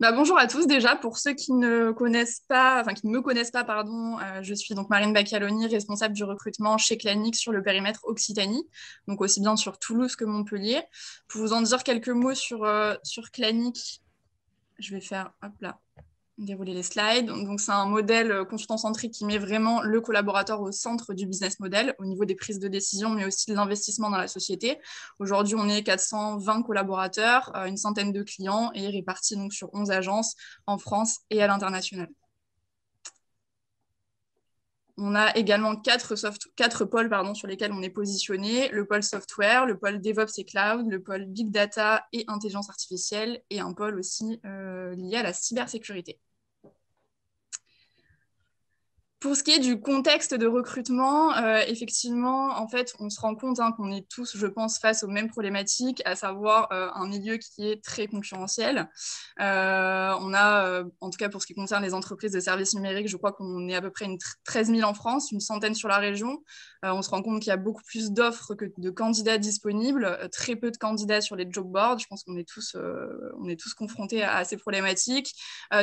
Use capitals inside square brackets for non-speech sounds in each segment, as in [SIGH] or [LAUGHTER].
Bah, bonjour à tous déjà. Pour ceux qui ne connaissent pas, enfin qui me connaissent pas, pardon, euh, je suis donc Marine Baccaloni, responsable du recrutement chez Clanique sur le périmètre Occitanie, donc aussi bien sur Toulouse que Montpellier. Pour vous en dire quelques mots sur, euh, sur je vais faire hop là dérouler les slides. Donc, c'est un modèle euh, consultant centrique qui met vraiment le collaborateur au centre du business model au niveau des prises de décision, mais aussi de l'investissement dans la société. Aujourd'hui, on est 420 collaborateurs, euh, une centaine de clients et répartis donc sur 11 agences en France et à l'international. On a également quatre, quatre pôles sur lesquels on est positionné, le pôle software, le pôle DevOps et cloud, le pôle big data et intelligence artificielle, et un pôle aussi euh, lié à la cybersécurité. Pour ce qui est du contexte de recrutement, euh, effectivement, en fait, on se rend compte hein, qu'on est tous, je pense, face aux mêmes problématiques, à savoir euh, un milieu qui est très concurrentiel. Euh, on a, en tout cas pour ce qui concerne les entreprises de services numériques, je crois qu'on est à peu près une 13 000 en France, une centaine sur la région. on se rend compte qu'il y a beaucoup plus d'offres que de candidats disponibles, très peu de candidats sur les job boards. Je pense qu'on est tous, on est tous confrontés à, à ces problématiques.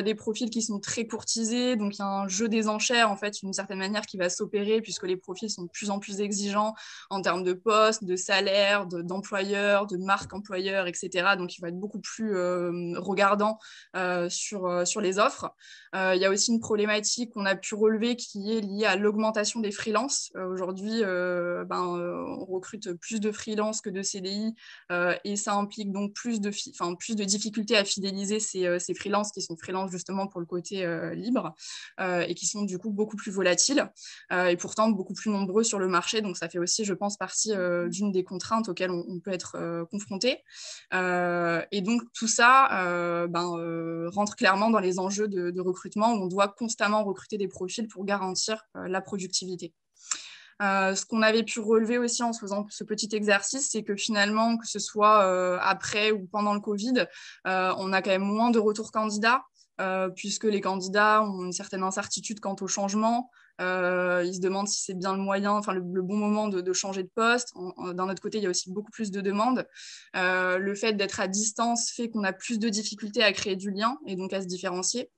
des profils qui sont très courtisés, donc il y a un jeu des enchères en fait fait une certaine manière qui va s'opérer puisque les profils sont de plus en plus exigeants en termes de poste, de salaire, d'employeur, de, marques marque employeur, etc. Donc il va être beaucoup plus euh, regardant euh, sur, euh, sur les offres. il y a aussi une problématique qu'on a pu relever qui est liée à l'augmentation des freelances. Aujourd'hui, ben, on recrute plus de freelances que de CDI et ça implique donc plus de, enfin, plus de difficultés à fidéliser ces, ces freelances qui sont freelances justement pour le côté libre et qui sont du coup beaucoup plus volatiles euh, et pourtant beaucoup plus nombreux sur le marché. Donc ça fait aussi, je pense, partie euh, mm-hmm. d'une des contraintes auxquelles on, peut être euh, confronté. et donc tout ça ben, rentre clairement dans les enjeux de, recrutement où on doit constamment recruter des profils pour garantir la productivité. ce qu'on avait pu relever aussi en faisant ce petit exercice, c'est que finalement, que ce soit après ou pendant le Covid, on a quand même moins de retours candidats. Euh, puisque les candidats ont une certaine incertitude quant au changement. Euh, ils se demandent si c'est bien le moyen, enfin le, bon moment de, changer de poste. D'un autre côté, il y a aussi beaucoup plus de demandes. Euh, le fait d'être à distance fait qu'on a plus de difficultés à créer du lien et donc à se différencier.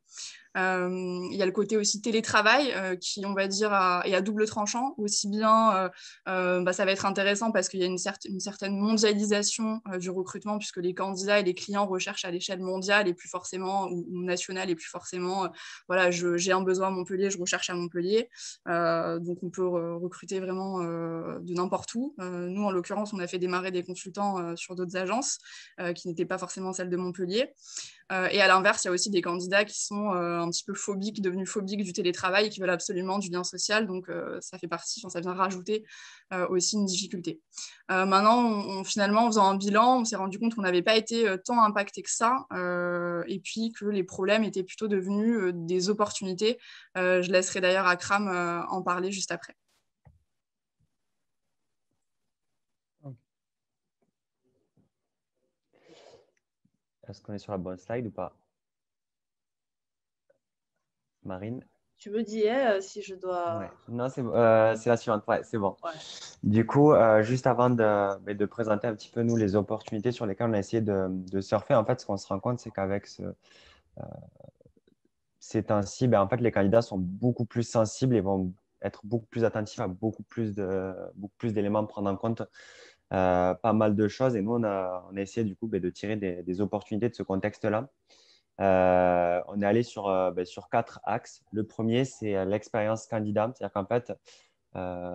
Euh, il y a le côté aussi télétravail euh, qui, on va dire, est à double tranchant, aussi bien euh, bah, ça va être intéressant parce qu'il y a une, une certaine mondialisation du recrutement puisque les candidats et les clients recherchent à l'échelle mondiale et plus forcément ou, nationale et plus forcément, voilà, j'ai un besoin à Montpellier, je recherche à Montpellier. donc on peut recruter vraiment de n'importe où. nous, en l'occurrence, on a fait démarrer des consultants sur d'autres agences qui n'étaient pas forcément celles de Montpellier. et à l'inverse, il y a aussi des candidats qui sont un un petit peu phobiques, phobiques du télétravail et qui veulent absolument du lien social. Donc, euh, ça fait partie, ça vient rajouter euh, aussi une difficulté. Euh, maintenant, finalement, en faisant un bilan, on s'est rendu compte qu'on n'avait pas été tant impacté que ça et puis que les problèmes étaient plutôt devenus des opportunités. je laisserai d'ailleurs Akram en parler juste après. Est-ce qu'on est sur la bonne slide ou pas Marine tu me dis euh, si je dois. Non, c'est euh, la suivante. c'est bon. Du coup, euh, juste avant de, de, présenter un petit peu nous les opportunités sur lesquelles on a essayé de, de surfer, en fait, ce qu'on se rend compte, c'est qu'avec ce, euh, ces temps-ci, ben, en fait, les candidats sont beaucoup plus sensibles et vont être beaucoup plus attentifs à beaucoup plus de beaucoup plus d'éléments, prendre en compte euh, pas mal de choses. Et nous, on a, on a essayé du coup ben, de tirer des opportunités de ce contexte-là. Euh, on est allé sur, euh, ben, sur quatre axes. Le premier, c'est euh, l'expérience candidat. C'est-à-dire qu'en fait,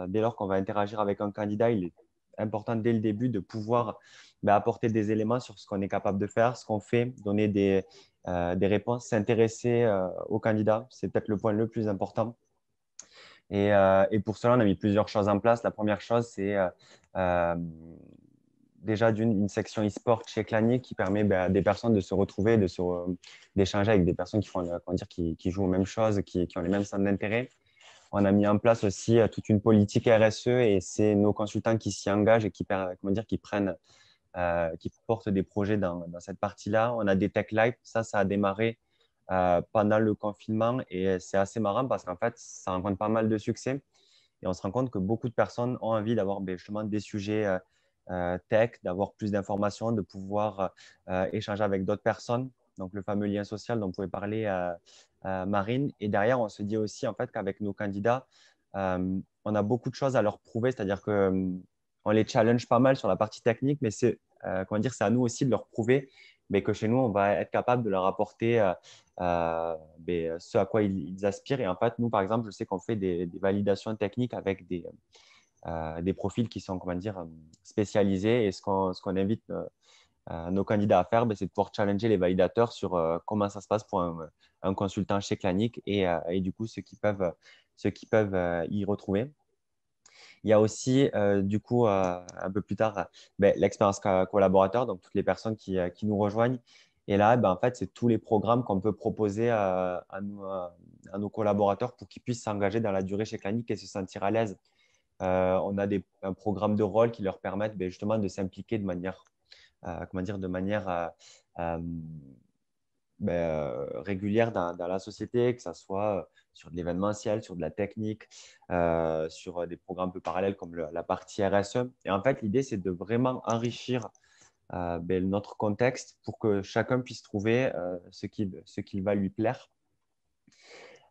dès lors qu'on va interagir avec un candidat, il est important dès le début de pouvoir ben, apporter des éléments sur ce qu'on est capable de faire, ce qu'on fait, donner des, réponses, s'intéresser au candidat. C'est peut-être le point le plus important. et, pour cela, on a mis plusieurs choses en place. La première chose, c'est déjà d'une section e-sport chez Clanier qui permet bah, à des personnes de se retrouver, de se euh, d'échanger avec des personnes qui, font, euh, comment dire, qui, jouent aux mêmes choses, qui, ont les mêmes centres d'intérêt. On a mis en place aussi euh, toute une politique RSE et c'est nos consultants qui s'y engagent et qui, comment dire, qui prennent, qui portent des projets dans, cette partie-là. On a des tech live, ça, ça a démarré pendant le confinement et c'est assez marrant parce qu'en fait, ça rencontre pas mal de succès et on se rend compte que beaucoup de personnes ont envie d'avoir ben, justement des sujets euh, tech, d'avoir plus d'informations, de pouvoir euh, euh, échanger avec d'autres personnes. Donc, le fameux lien social dont pouvait parler Marine. Et derrière, on se dit aussi en fait qu'avec nos candidats, on a beaucoup de choses à leur prouver, c'est-à-dire que on les challenge pas mal sur la partie technique, mais c'est comment dire, c'est à nous aussi de leur prouver mais que chez nous, on va être capable de leur apporter ben, ce à quoi ils, aspirent. Et en fait, nous, par exemple, je sais qu'on fait des validations techniques avec des, euh, des profils qui sont comment dire, spécialisés. Et ce qu'on invite euh, euh, nos candidats à faire, ben, c'est de pouvoir challenger les validateurs sur comment ça se passe pour un, consultant chez Clinique et, du coup, ceux qui peuvent, ceux qui peuvent y retrouver. Il y a aussi, du coup, un peu plus tard, ben, l'expérience collaborateur, donc toutes les personnes qui, nous rejoignent. Et là, ben, en fait, c'est tous les programmes qu'on peut proposer à, nos, collaborateurs pour qu'ils puissent s'engager dans la durée chez Clinique et se sentir à l'aise euh, on a des, un programme de rôle qui leur permettent ben, justement de s'impliquer de manière, euh, comment dire, de manière euh, ben, régulière dans, la société, que ce soit sur de l'événementiel, sur de la technique, sur des programmes un peu parallèles comme la partie RSE. Et en fait, l'idée, c'est de vraiment enrichir ben, notre contexte pour que chacun puisse trouver ce, qui, ce va lui plaire.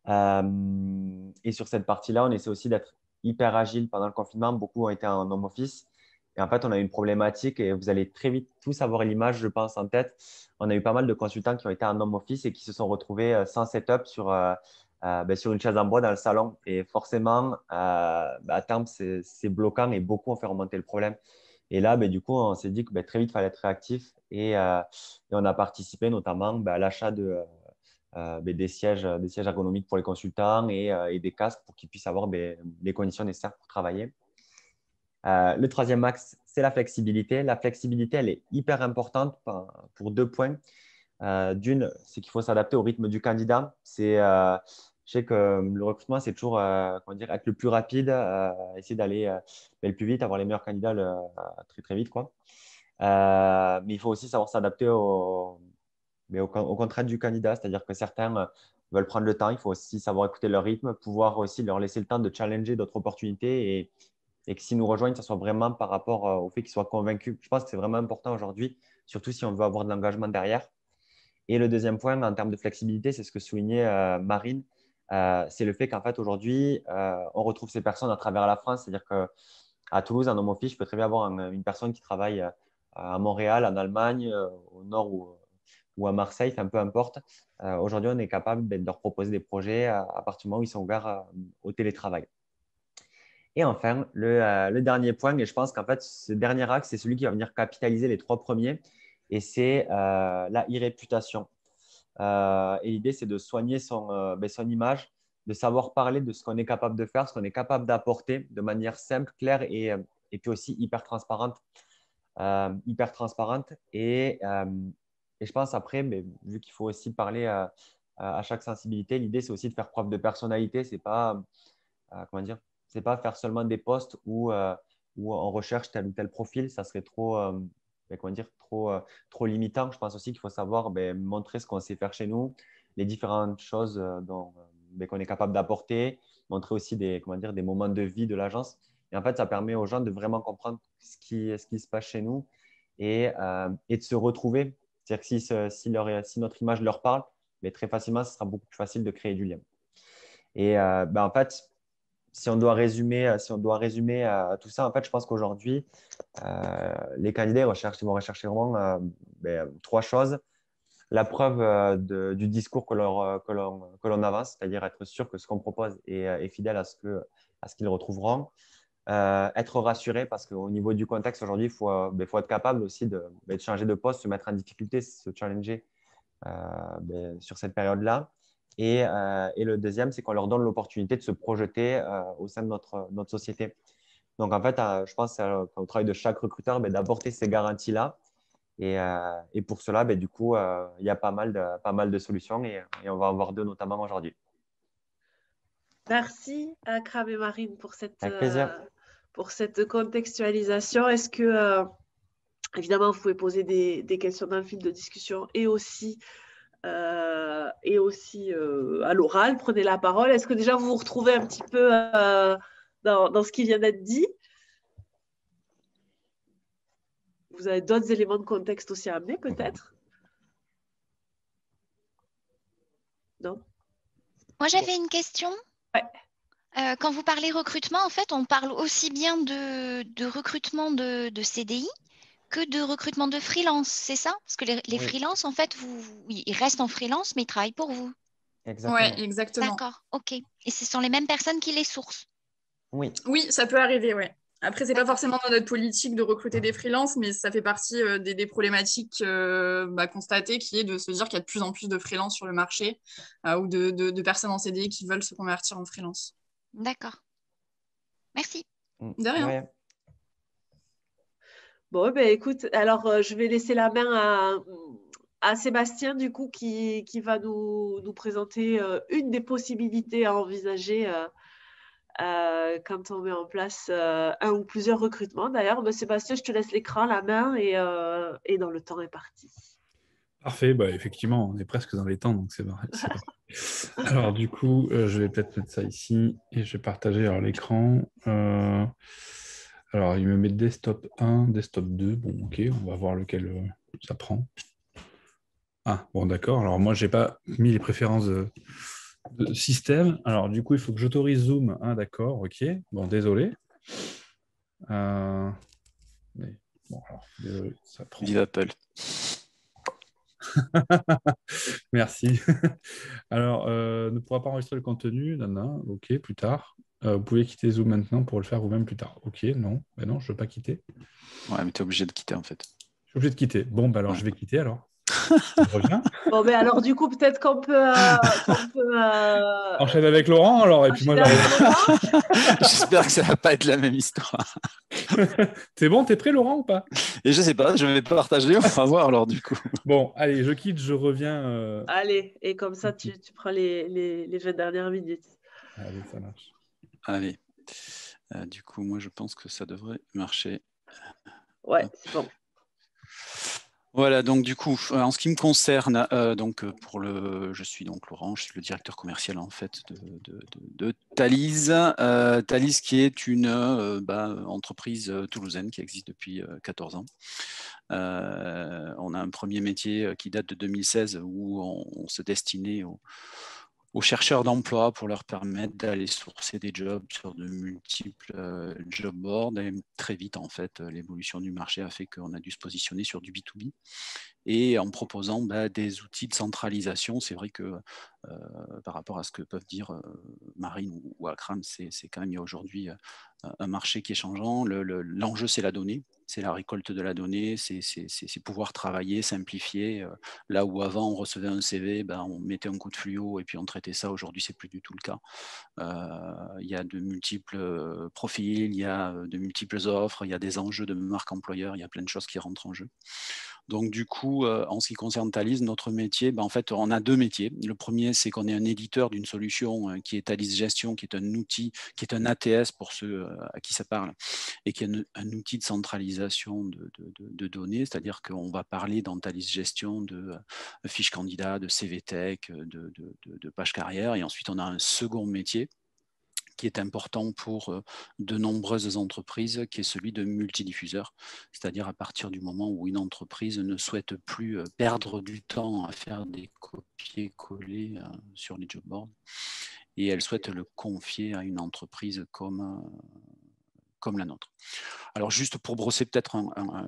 et sur cette partie-là, on essaie aussi d'être hyper agile pendant le confinement. Beaucoup ont été en home office. Et en fait, on a eu une problématique et vous allez très vite tous avoir l'image, je pense, en tête. On a eu pas mal de consultants qui ont été en home office et qui se sont retrouvés euh, sans setup sur, euh, euh, ben, sur une chaise en bois dans le salon. Et forcément, ben, à terme, c'est bloquant et beaucoup ont fait remonter le problème. Et là, ben, du coup, on s'est dit que très vite, il fallait être réactif et, on a participé notamment à l'achat de euh, ben, des, sièges, des sièges ergonomiques pour les consultants et, euh, des casques pour qu'ils puissent avoir ben, les conditions nécessaires pour travailler. Euh, le troisième axe, c'est la flexibilité. La flexibilité, elle est hyper importante pour deux points. D'une, c'est qu'il faut s'adapter au rythme du candidat. C'est, je sais que le recrutement, c'est toujours comment dire, être le plus rapide, essayer d'aller ben, le plus vite, avoir les meilleurs candidats très très vite. Quoi. mais il faut aussi savoir s'adapter au, mais au, contraire du candidat, c'est-à-dire que certains euh, veulent prendre le temps, il faut aussi savoir écouter leur rythme, pouvoir aussi leur laisser le temps de challenger d'autres opportunités et, que s'ils nous rejoignent, ça soit vraiment par rapport euh, au fait qu'ils soient convaincus. Je pense que c'est vraiment important aujourd'hui, surtout si on veut avoir de l'engagement derrière. Et le deuxième point, en termes de flexibilité, c'est ce que soulignait euh, Marine, c'est le fait qu'en fait aujourd'hui, on retrouve ces personnes à travers la France, c'est-à-dire que à Toulouse, en homme office, je peux très bien avoir une personne qui travaille à Montréal, en Allemagne, au nord ou ou à Marseille, enfin, peu importe. Euh, aujourd'hui, on est capable de leur proposer des projets à, partir du moment où ils sont ouverts euh, au télétravail. Et enfin, le, euh, dernier point, mais je pense qu'en fait, ce dernier axe, c'est celui qui va venir capitaliser les trois premiers, et c'est la irréputation. et l'idée, c'est de soigner son, ben, son image, de savoir parler de ce qu'on est capable de faire, ce qu'on est capable d'apporter de manière simple, claire et, et puis aussi hyper transparente. hyper transparente. Et, euh, et je pense après, mais vu qu'il faut aussi parler à, chaque sensibilité, l'idée c'est aussi de faire preuve de personnalité. C'est pas euh, euh, comment dire, c'est pas faire seulement des postes où, euh, où on recherche tel ou tel profil. Ça serait trop ben, comment dire, trop, trop limitant. Je pense aussi qu'il faut savoir ben, montrer ce qu'on sait faire chez nous, les différentes choses dont ben, qu'on est capable d'apporter, montrer aussi des comment dire, des moments de vie de l'agence. Et en fait, ça permet aux gens de vraiment comprendre ce qui, ce qui se passe chez nous et, et de se retrouver. C'est-à-dire que si, leur, si, notre image leur parle, mais très facilement, ce sera beaucoup plus facile de créer du lien. Et euh, ben, en fait, si on doit résumer, si on doit résumer euh, tout ça, en fait, je pense qu'aujourd'hui, euh, les candidats recherchent, vont rechercher vraiment ben, trois choses. La preuve du discours que l'on avance, c'est-à-dire être sûr que ce qu'on propose est, fidèle à ce qu'ils retrouveront. Euh, être rassuré parce qu'au niveau du contexte aujourd'hui, il faut, euh, ben, être capable aussi ben, de, changer de poste, se mettre en difficulté, se challenger euh, ben, sur cette période-là. Et, et, le deuxième, c'est qu'on leur donne l'opportunité de se projeter au sein de notre, notre, société. Donc en fait, je pense au travail de chaque recruteur d'apporter ces garanties-là. Et, et, pour cela, du coup, il y a pas mal de, pas mal de solutions et, et on va en voir deux notamment aujourd'hui. Merci à et Marine pour cette pour cette contextualisation. Est-ce que, euh, évidemment, vous pouvez poser des, questions dans le fil de discussion et aussi, euh, et aussi euh, à l'oral, prenez la parole. Est-ce que déjà vous vous retrouvez un petit peu dans, ce qui vient d'être dit Vous avez d'autres éléments de contexte aussi à amener peut-être Non Moi j'avais une question. Ouais. Euh, quand vous parlez recrutement, en fait, on parle aussi bien de, recrutement de, CDI que de recrutement de freelance, c'est ça Parce que les, les freelances, en fait, vous, ils restent en freelance, mais ils travaillent pour vous. Exactement. exactement. D'accord, ok. Et ce sont les mêmes personnes qui les sourcent Oui. Oui, ça peut arriver, oui. Après, ce n'est pas forcément dans notre politique de recruter des freelances, mais ça fait partie euh, des, problématiques euh, bah, constatées, qui est de se dire qu'il y a de plus en plus de freelances sur le marché ou de, personnes en CDI qui veulent se convertir en freelance. D'accord. Merci. Mm. De rien. Bon, ben, écoute, alors euh, je vais laisser la main à, Sébastien, du coup, qui, va nous, présenter euh, une des possibilités à envisager euh, quand on met en place un ou plusieurs recrutements. D'ailleurs, ben, Sébastien, je te laisse l'écran, la main, et, et dans le temps est parti. Parfait, bah, effectivement, on est presque dans les temps, donc c'est vrai. alors du coup, euh, je vais peut-être mettre ça ici et je vais partager l'écran. Euh, alors, il me met desktop 1, desktop 2. Bon, ok, on va voir lequel euh, ça prend. Ah, bon, d'accord. Alors moi, je n'ai pas mis les préférences de... système. Alors du coup, il faut que j'autorise Zoom. Ah, d'accord, ok. Bon, désolé. bon, désolé, ça prend... [LAUGHS] Merci. [LAUGHS] Alors, euh, ne pourra pas enregistrer le contenu. Nana, ok, plus tard. Euh, vous pouvez quitter Zoom maintenant pour le faire vous-même plus tard. Ok, non, ben non, je ne veux pas quitter. Ouais, mais tu es obligé de quitter en fait. Je suis obligé de quitter. Bon, ben alors je vais quitter alors bon, mais alors, du coup, peut-être qu'on peut. Euh, Qu euh, Enchaîner avec Laurent, alors, et puis moi, [LAUGHS] J'espère que ça va pas être la même histoire. c'est [LAUGHS] bon, t'es prêt, Laurent, ou pas Et je sais pas, je vais partager, on va voir, alors, du coup. Bon, allez, je quitte, je reviens. Euh. Allez, et comme ça, tu, prends les, les, les jeux dernière Allez, ça marche. Allez. du coup, moi, je pense que ça devrait marcher. Ouais, c'est bon. Voilà, donc du coup, euh, en ce qui me concerne, euh, donc euh, pour le, je suis donc Laurent, je suis le directeur commercial en fait de, Thalys. Thalys qui est une bah, entreprise toulousaine qui existe depuis 14 ans. on a un premier métier qui date de 2016 où on, on se destinait au aux chercheurs d'emploi pour leur permettre d'aller sourcer des jobs sur de multiples euh, job boards. très vite, en fait, euh, l'évolution du marché a fait qu'on a dû se positionner sur du B2B. Et en proposant bah, des outils de centralisation, c'est vrai que euh, par rapport à ce que peuvent dire Marine ou, Akram, c'est quand même, il y a aujourd'hui un marché qui est changeant. L'enjeu, c'est la donnée c'est la récolte de la donnée, c'est pouvoir travailler, simplifier. Euh, là où avant on recevait un CV, ben, on mettait un coup de fluo et puis on traitait ça, aujourd'hui c'est plus du tout le cas. Euh, il y a de multiples euh, profils, il y a de multiples offres, il y a des enjeux de marque employeur, il y a plein de choses qui rentrent en jeu. Donc du coup, en ce qui concerne Thalys, notre métier, ben, en fait on a deux métiers. Le premier, c'est qu'on est un éditeur d'une solution qui est Thalys Gestion, qui est un outil, qui est un ATS pour ceux à qui ça parle, et qui est un outil de centralisation de, données, c'est-à-dire qu'on va parler dans Gestion de euh, fiches candidats, de CVTech, euh, de, de pages carrière, et ensuite on a un second métier qui est important pour euh, de nombreuses entreprises, qui est celui de multidiffuseur, c'est-à-dire à partir du moment où une entreprise ne souhaite plus perdre du temps à faire des copier-coller sur les job boards, et elle souhaite le confier à une entreprise comme la nôtre. Alors juste pour brosser peut-être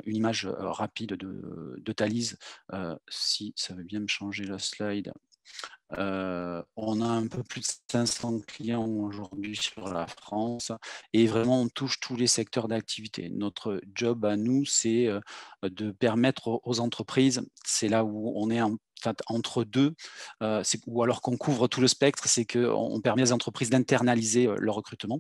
une image euh, rapide de, de Thalys, euh, si ça veut bien me changer la slide. Euh, on a un peu plus de 500 clients aujourd'hui sur la France et vraiment on touche tous les secteurs d'activité. Notre job à nous, c'est de permettre aux entreprises, c'est là où on est en entre deux, euh, ou alors qu'on couvre tout le spectre, c'est qu'on permet aux entreprises d'internaliser euh, leur recrutement.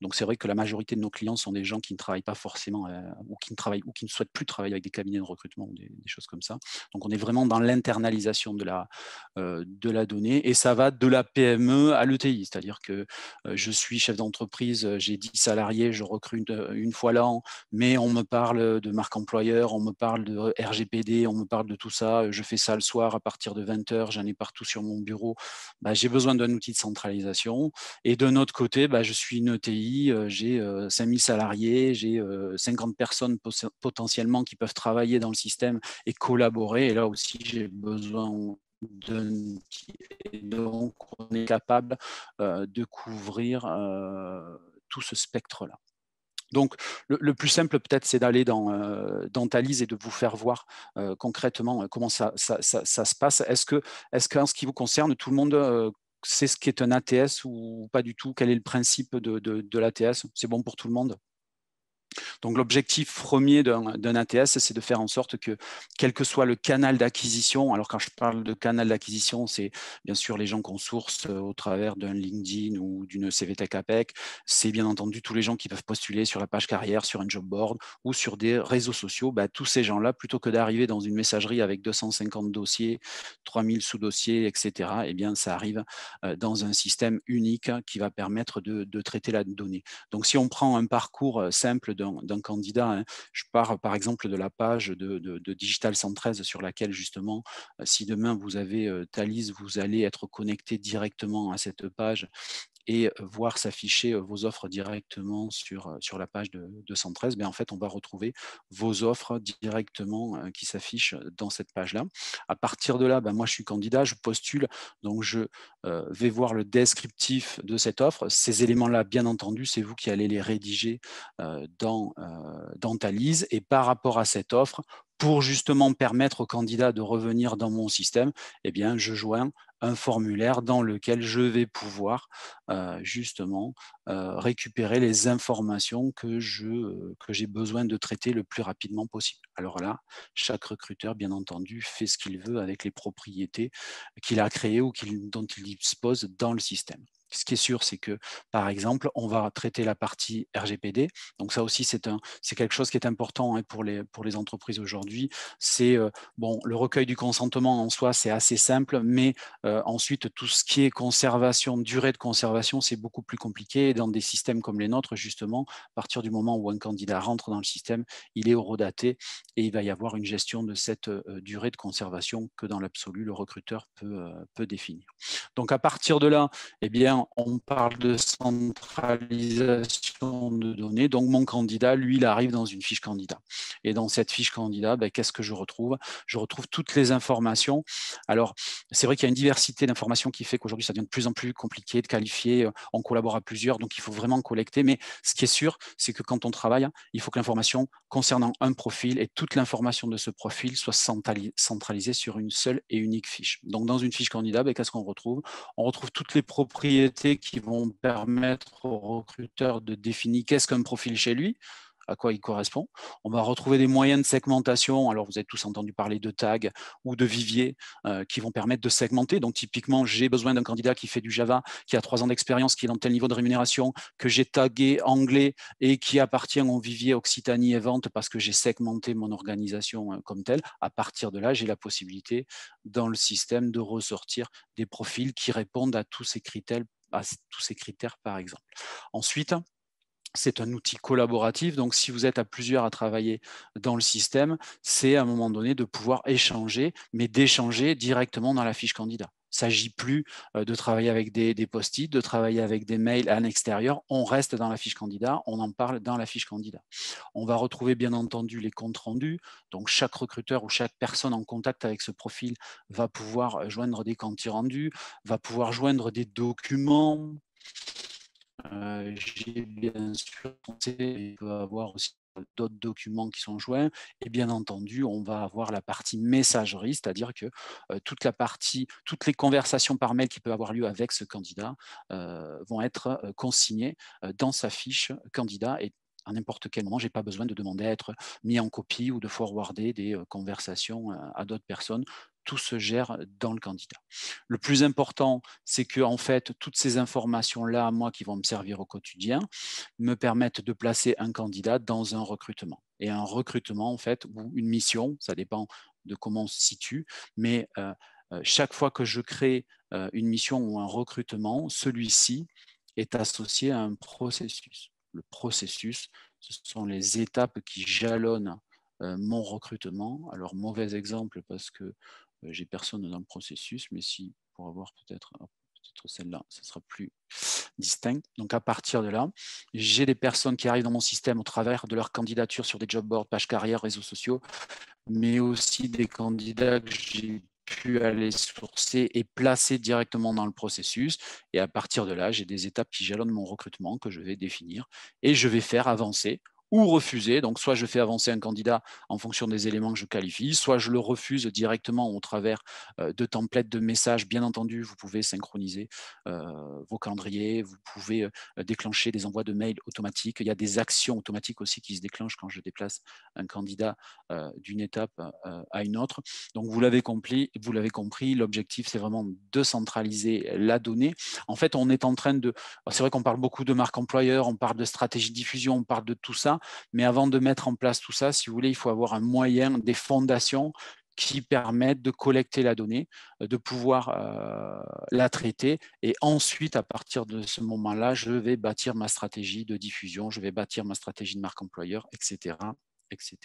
Donc c'est vrai que la majorité de nos clients sont des gens qui ne travaillent pas forcément euh, ou qui ne travaillent ou qui ne souhaitent plus travailler avec des cabinets de recrutement ou des, choses comme ça. Donc on est vraiment dans l'internalisation de la de la donnée et ça va de la PME à l'ETI, c'est-à-dire que je suis chef d'entreprise, j'ai 10 salariés, je recrute une fois l'an, mais on me parle de marque employeur, on me parle de RGPD, on me parle de tout ça, je fais ça le soir partir de 20 heures, j'en ai partout sur mon bureau, bah, j'ai besoin d'un outil de centralisation. Et d'un autre côté, bah, je suis une ETI, euh, j'ai 5000 euh, salariés, j'ai 50 euh, personnes potentiellement qui peuvent travailler dans le système et collaborer. Et là aussi, j'ai besoin d'un et donc on est capable de couvrir tout ce spectre-là. Donc, le, plus simple, peut-être, c'est d'aller dans, euh, et de vous faire voir euh, concrètement euh, comment ça, se passe. Est-ce ce qu'en ce qui vous concerne, tout le monde c'est sait ce qu'est un ATS ou pas du tout Quel est le principe de l'ATS C'est bon pour tout le monde donc l'objectif premier d'un ATS, c'est de faire en sorte que, quel que soit le canal d'acquisition, alors quand je parle de canal d'acquisition, c'est bien sûr les gens qu'on source euh, au travers d'un LinkedIn ou d'une CVTech APEC, c'est bien entendu tous les gens qui peuvent postuler sur la page carrière, sur un job board ou sur des réseaux sociaux, bah, tous ces gens-là, plutôt que d'arriver dans une messagerie avec 250 dossiers, 3000 sous-dossiers, etc., eh bien ça arrive euh, dans un système unique qui va permettre de, traiter la donnée. Donc si on prend un parcours euh, simple d'un candidat. Hein. Je pars par exemple de la page de, de, Digital 113 sur laquelle justement, euh, si demain vous avez euh, Thalys, vous allez être connecté directement à cette page et voir s'afficher vos offres directement sur, sur la page de 213, en fait, on va retrouver vos offres directement qui s'affichent dans cette page-là. À partir de là, bah, moi, je suis candidat, je postule, donc je vais voir le descriptif de cette offre. Ces éléments-là, bien entendu, c'est vous qui allez les rédiger dans, dans Thalys. Et par rapport à cette offre, pour justement permettre au candidat de revenir dans mon système, eh bien, je joins un formulaire dans lequel je vais pouvoir euh, justement euh, récupérer les informations que euh, que j'ai besoin de traiter le plus rapidement possible. Alors là, chaque recruteur, bien entendu, fait ce qu'il veut avec les propriétés qu'il a créées ou dont il dispose dans le système ce qui est sûr, c'est que, par exemple, on va traiter la partie RGPD. Donc ça aussi, c'est quelque chose qui est important hein, pour, les, entreprises aujourd'hui. C'est euh, bon, le recueil du consentement en soi, c'est assez simple, mais euh, ensuite tout ce qui est conservation, durée de conservation, c'est beaucoup plus compliqué. dans des systèmes comme les nôtres, justement, à partir du moment où un candidat rentre dans le système, il est horodaté et il va y avoir une gestion de cette euh, durée de conservation que dans l'absolu, le recruteur peut, peut définir. Donc à partir de là, eh bien on parle de centralisation de données. Donc, mon candidat, lui, il arrive dans une fiche candidat. Et dans cette fiche candidat, ben, qu'est-ce que je retrouve Je retrouve toutes les informations. Alors, c'est vrai qu'il y a une diversité d'informations qui fait qu'aujourd'hui, ça devient de plus en plus compliqué de qualifier. On collabore à plusieurs, donc il faut vraiment collecter. Mais ce qui est sûr, c'est que quand on travaille, il faut que l'information concernant un profil et toute l'information de ce profil soit centralisée sur une seule et unique fiche. Donc, dans une fiche candidat, ben, qu'est-ce qu'on retrouve On retrouve toutes les propriétés qui vont permettre au recruteur de définir qu'est-ce qu'un profil chez lui à quoi il correspond. On va retrouver des moyens de segmentation. Alors, vous avez tous entendu parler de tags ou de viviers euh, qui vont permettre de segmenter. Donc, typiquement, j'ai besoin d'un candidat qui fait du Java, qui a trois ans d'expérience, qui est dans tel niveau de rémunération, que j'ai tagué anglais et qui appartient au vivier Occitanie et Vente parce que j'ai segmenté mon organisation euh, comme telle. À partir de là, j'ai la possibilité dans le système de ressortir des profils qui répondent à tous ces critères, à tous ces critères par exemple. Ensuite, c'est un outil collaboratif, donc si vous êtes à plusieurs à travailler dans le système, c'est à un moment donné de pouvoir échanger, mais d'échanger directement dans la fiche candidat. Il ne s'agit plus euh, de travailler avec des, post-it, de travailler avec des mails à l'extérieur. On reste dans la fiche candidat, on en parle dans la fiche candidat. On va retrouver bien entendu les comptes rendus. Donc chaque recruteur ou chaque personne en contact avec ce profil va pouvoir euh, joindre des comptes rendus, va pouvoir joindre des documents. Euh, j'ai bien sûr pensé, peut avoir aussi d'autres documents qui sont joints. Et bien entendu, on va avoir la partie messagerie, c'est-à-dire que euh, toute la partie, toutes les conversations par mail qui peuvent avoir lieu avec ce candidat euh, vont être consignées dans sa fiche candidat et à n'importe quel moment, je n'ai pas besoin de demander à être mis en copie ou de forwarder des conversations à d'autres personnes tout se gère dans le candidat. Le plus important, c'est que en fait, toutes ces informations-là, moi, qui vont me servir au quotidien, me permettent de placer un candidat dans un recrutement. Et un recrutement, en fait, ou une mission, ça dépend de comment on se situe, mais euh, euh, chaque fois que je crée euh, une mission ou un recrutement, celui-ci est associé à un processus. Le processus, ce sont les étapes qui jalonnent mon recrutement. Alors, mauvais exemple parce que euh, j'ai personne dans le processus, mais si pour avoir peut-être peut-être celle-là, ce sera plus distinct. Donc à partir de là, j'ai des personnes qui arrivent dans mon système au travers de leur candidature sur des job boards, pages carrières, réseaux sociaux, mais aussi des candidats que j'ai pu aller sourcer et placer directement dans le processus. Et à partir de là, j'ai des étapes qui jalonnent mon recrutement que je vais définir et je vais faire avancer ou refuser. Donc, soit je fais avancer un candidat en fonction des éléments que je qualifie, soit je le refuse directement au travers euh, de templates de messages. Bien entendu, vous pouvez synchroniser euh, vos calendriers, vous pouvez euh, déclencher des envois de mails automatiques. Il y a des actions automatiques aussi qui se déclenchent quand je déplace un candidat d'une étape à une autre. Donc, vous l'avez compris, vous l'avez compris, l'objectif, c'est vraiment de centraliser la donnée. En fait, on est en train de... C'est vrai qu'on parle beaucoup de marque employeur, on parle de stratégie de diffusion, on parle de tout ça. Mais avant de mettre en place tout ça, si vous voulez, il faut avoir un moyen, des fondations qui permettent de collecter la donnée, euh, de pouvoir euh, la traiter. Et ensuite, à partir de ce moment-là, je vais bâtir ma stratégie de diffusion, je vais bâtir ma stratégie de marque employeur, etc. etc.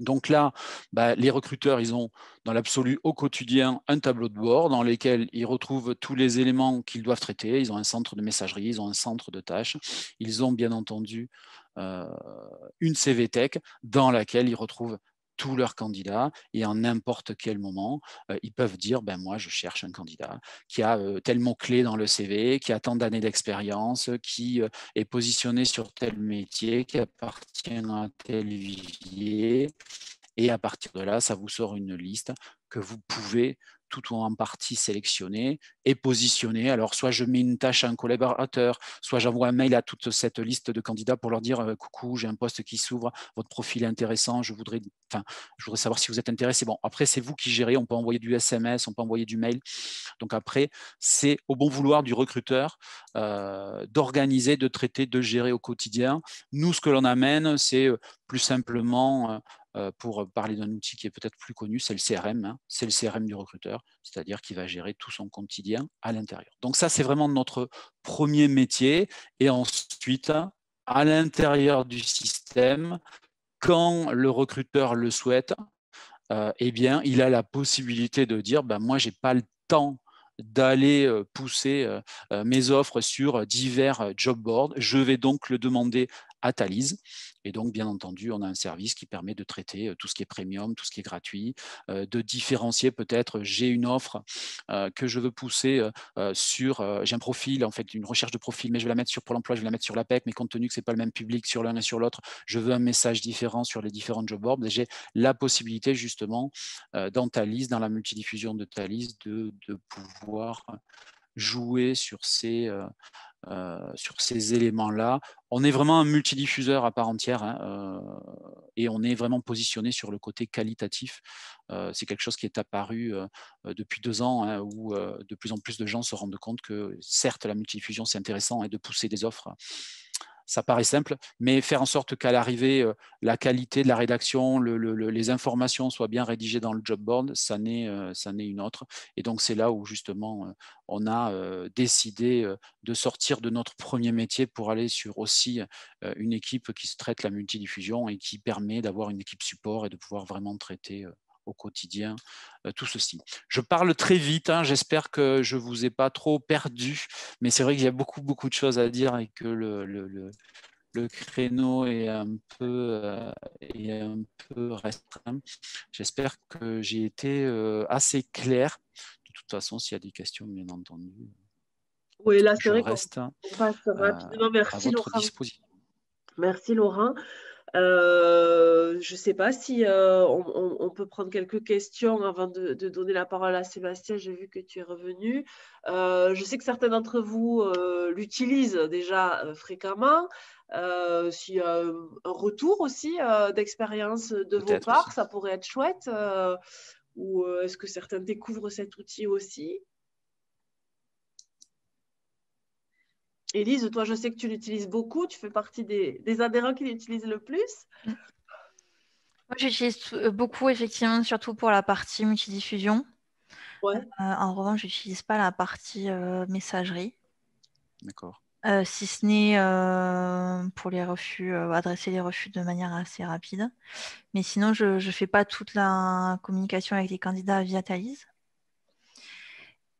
Donc là, bah, les recruteurs, ils ont dans l'absolu au quotidien un tableau de bord dans lequel ils retrouvent tous les éléments qu'ils doivent traiter. Ils ont un centre de messagerie, ils ont un centre de tâches. Ils ont bien entendu euh, une CVTech dans laquelle ils retrouvent tous leurs candidats et en n'importe quel moment, euh, ils peuvent dire ben moi je cherche un candidat qui a euh, tellement clé dans le CV, qui a tant d'années d'expérience, qui est positionné sur tel métier, qui appartient à tel vivier. Et à partir de là, ça vous sort une liste que vous pouvez tout ou en partie sélectionné et positionné. Alors, soit je mets une tâche à un collaborateur, soit j'envoie un mail à toute cette liste de candidats pour leur dire euh, coucou, j'ai un poste qui s'ouvre, votre profil est intéressant, je voudrais, enfin, je voudrais savoir si vous êtes intéressé. Bon, après, c'est vous qui gérez, on peut envoyer du SMS, on peut envoyer du mail. Donc, après, c'est au bon vouloir du recruteur euh, d'organiser, de traiter, de gérer au quotidien. Nous, ce que l'on amène, c'est euh, plus simplement euh, pour euh, parler d'un outil qui est peut-être plus connu, c'est le CRM. Hein. C'est le CRM du recruteur, c'est-à-dire qui va gérer tout son quotidien à l'intérieur. Donc ça, c'est vraiment notre premier métier. Et ensuite, à l'intérieur du système, quand le recruteur le souhaite, euh, eh bien, il a la possibilité de dire, ben, moi, je n'ai pas le temps d'aller euh, pousser mes offres sur divers job boards. Je vais donc le demander à Thalys. Et donc, bien entendu, on a un service qui permet de traiter euh, tout ce qui est premium, tout ce qui est gratuit, euh, de différencier peut-être, euh, j'ai une offre que je veux pousser sur, j'ai un profil, en fait, une recherche de profil, mais je vais la mettre sur Pôle emploi, je vais la mettre sur l'APEC, mais compte tenu que ce n'est pas le même public sur l'un et sur l'autre, je veux un message différent sur les différentes job boards. J'ai la possibilité, justement, dans Thalys, dans la multidiffusion de Thalys, de, pouvoir jouer sur ces, euh, sur ces éléments-là. On est vraiment un multidiffuseur à part entière hein, euh, et on est vraiment positionné sur le côté qualitatif. Euh, c'est quelque chose qui est apparu depuis deux ans hein, où de plus en plus de gens se rendent compte que certes la multidiffusion c'est intéressant et hein, de pousser des offres ça paraît simple, mais faire en sorte qu'à l'arrivée, euh, la qualité de la rédaction, les informations soient bien rédigées dans le job board, ça n'est euh, une autre. Et donc, c'est là où justement, euh, on a décidé de sortir de notre premier métier pour aller sur aussi une équipe qui se traite la multidiffusion et qui permet d'avoir une équipe support et de pouvoir vraiment traiter au quotidien, euh, tout ceci. Je parle très vite, hein, j'espère que je ne vous ai pas trop perdu, mais c'est vrai qu'il y a beaucoup, beaucoup de choses à dire et que le, le, le créneau est un peu, euh, est un peu restreint. J'espère que j'ai été euh, assez clair. De toute façon, s'il y a des questions, bien entendu. Oui, là, c'est vrai qu'on reste rapidement. Merci, Laurent. Merci, Laurent. Euh, je ne sais pas si euh, on, peut prendre quelques questions avant de, donner la parole à Sébastien. J'ai vu que tu es revenu. Euh, je sais que certains d'entre vous l'utilisent déjà fréquemment. S'il y a un retour aussi d'expérience de vos parts, ça pourrait être chouette. ou est-ce que certains découvrent cet outil aussi Élise, toi, je sais que tu l'utilises beaucoup. Tu fais partie des, adhérents qui l'utilisent le plus. [LAUGHS] Moi, j'utilise euh, beaucoup, effectivement, surtout pour la partie multidiffusion. Euh, en revanche, je n'utilise pas la partie euh, messagerie. D'accord. si ce n'est pour les refus, adresser les refus de manière assez rapide. Mais sinon, je ne fais pas toute la communication avec les candidats via Thalys.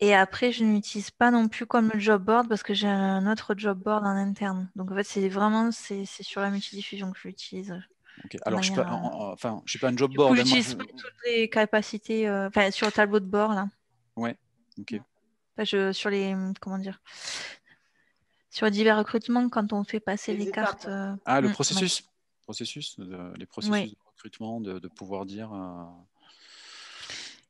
Et après, je n'utilise pas non plus comme le job board parce que j'ai un autre job board en interne. Donc en fait, c'est vraiment c'est sur la multidiffusion que je l'utilise. Euh, Alors, je ne euh, enfin, suis pas un job du board. Coup, hein, j'utilise pas toutes les capacités euh, sur le tableau de bord. là. Ouais, ok. je, sur les. Comment dire Sur divers recrutements, quand on fait passer les, cartes. Ah, le processus processus Les processus de recrutement, de, pouvoir dire.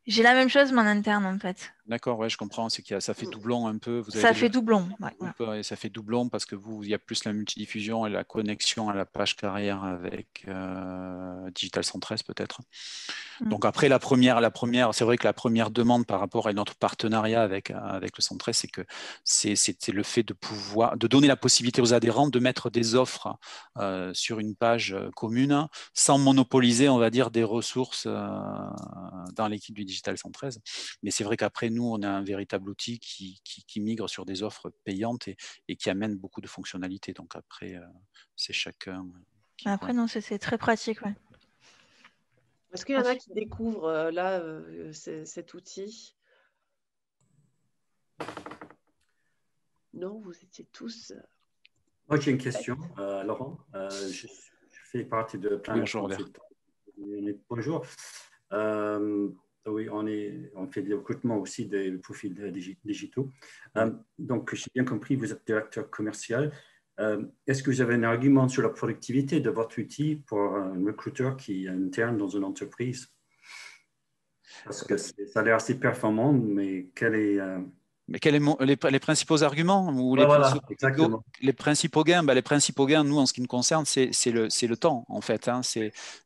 J'ai la même chose, mais en interne, en fait. D'accord, ouais, je comprends. C'est que ça fait mmh. doublon un peu. ça fait doublon. Ouais, Et ça fait doublon parce que vous, il y a plus la multidiffusion et la connexion à la page carrière avec euh, Digital 113 peut-être. Mmh. Donc après la première, la première, c'est vrai que la première demande par rapport à notre partenariat avec avec le 113, c'est que c'est le fait de pouvoir, de donner la possibilité aux adhérents de mettre des offres euh, sur une page euh, commune sans monopoliser, on va dire, des ressources dans l'équipe du Digital 113. Mais c'est vrai qu'après nous, on a un véritable outil qui, migre sur des offres payantes et, qui amène beaucoup de fonctionnalités. Donc après, euh, c'est chacun. Euh, bah, après, non, c'est très pratique. Ouais. Est-ce qu'il y en a qui découvrent euh, là cet outil Non, vous étiez tous. Moi, j'ai une question, Laurent. je, fais partie de plein Bonjour, Bonjour oui, on, est, on fait des recrutements aussi des profils digitaux. Euh, donc, j'ai bien compris, vous êtes directeur commercial. Euh, est-ce que vous avez un argument sur la productivité de votre outil pour un recruteur qui est interne dans une entreprise Parce que ça a l'air assez performant, mais quel est, euh, mais quels sont les, principaux arguments ou les, principaux, gains bah, Les principaux gains, nous, en ce qui nous concerne, c'est le, le, temps, en fait. Hein.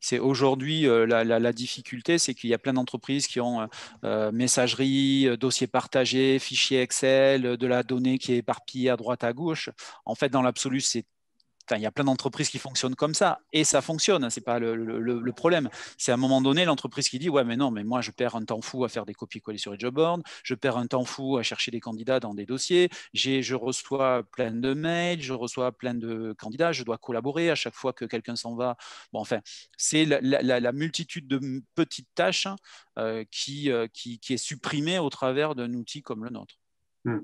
C'est aujourd'hui euh, la, la, difficulté, c'est qu'il y a plein d'entreprises qui ont euh, euh, messagerie, dossiers partagés, fichiers Excel, de la donnée qui est éparpillée à droite, à gauche. En fait, dans l'absolu, c'est il y a plein d'entreprises qui fonctionnent comme ça et ça fonctionne, hein, ce n'est pas le, problème. C'est à un moment donné l'entreprise qui dit Ouais, mais non, mais moi je perds un temps fou à faire des copier-coller sur les job boards, je perds un temps fou à chercher des candidats dans des dossiers, je reçois plein de mails, je reçois plein de candidats, je dois collaborer à chaque fois que quelqu'un s'en va. Bon, enfin, c'est la, multitude de petites tâches hein, euh, euh, qui, qui, est supprimée au travers d'un outil comme le nôtre. Mmh